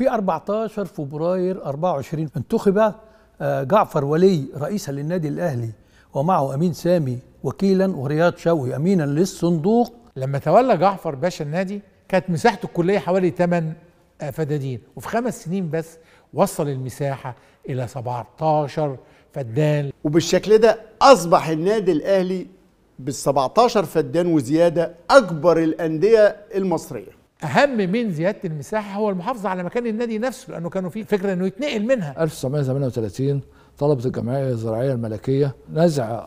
في 14 فبراير 24 انتخب آه، جعفر ولي رئيسا للنادي الاهلي ومعه امين سامي وكيلا ورياض شوقي امينا للصندوق لما تولى جعفر باشا النادي كانت مساحته الكليه حوالي 8 آه، فدادين وفي خمس سنين بس وصل المساحه الى 17 فدان وبالشكل ده اصبح النادي الاهلي بال 17 فدان وزياده اكبر الانديه المصريه اهم من زياده المساحه هو المحافظه على مكان النادي نفسه لانه كانوا في فكره انه يتنقل منها 1938 طلبت الجمعيه الزراعيه الملكيه نزع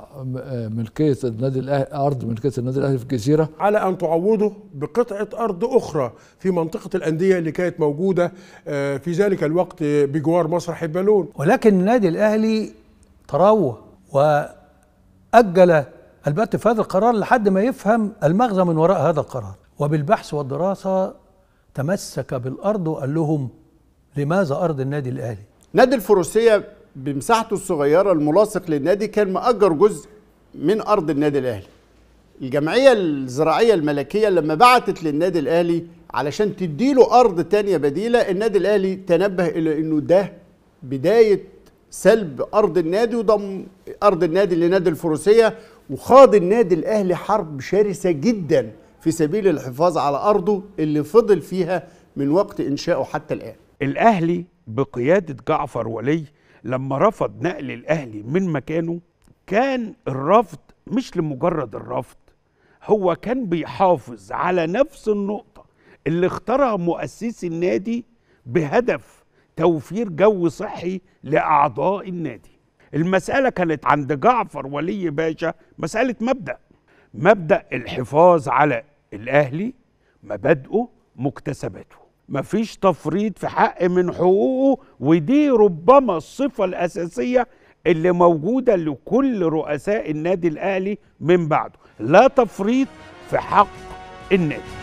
ملكيه النادي الاهلي ارض ملكيه النادي الاهلي في الجزيره على ان تعوضه بقطعه ارض اخرى في منطقه الانديه اللي كانت موجوده آه، في ذلك الوقت بجوار مسرح البالون ولكن النادي الاهلي تروه واجل البت في هذا القرار لحد ما يفهم المغزى من وراء هذا القرار وبالبحث والدراسة تمسك بالأرض وقال لهم لماذا أرض النادي الأهلي نادي الفروسية بمساحته الصغيرة الملاصق للنادي كان مأجر جزء من أرض النادي الأهلي الجمعية الزراعية الملكية لما بعتت للنادي الأهلي علشان تديله أرض تانية بديلة النادي الأهلي تنبه إلى أنه ده بداية سلب أرض النادي وضم أرض النادي لنادي الفروسية وخاض النادي الأهلي حرب شرسة جداً في سبيل الحفاظ على أرضه اللي فضل فيها من وقت إنشائه حتى الآن الأهلي بقيادة جعفر ولي لما رفض نقل الأهلي من مكانه كان الرفض مش لمجرد الرفض هو كان بيحافظ على نفس النقطة اللي اخترها مؤسسي النادي بهدف توفير جو صحي لأعضاء النادي المسألة كانت عند جعفر ولي باشا مسألة مبدأ مبدأ الحفاظ على الاهلي مبادئه مكتسباته مفيش تفريط في حق من حقوقه ودي ربما الصفه الاساسيه اللي موجوده لكل رؤساء النادي الاهلي من بعده لا تفريط في حق النادي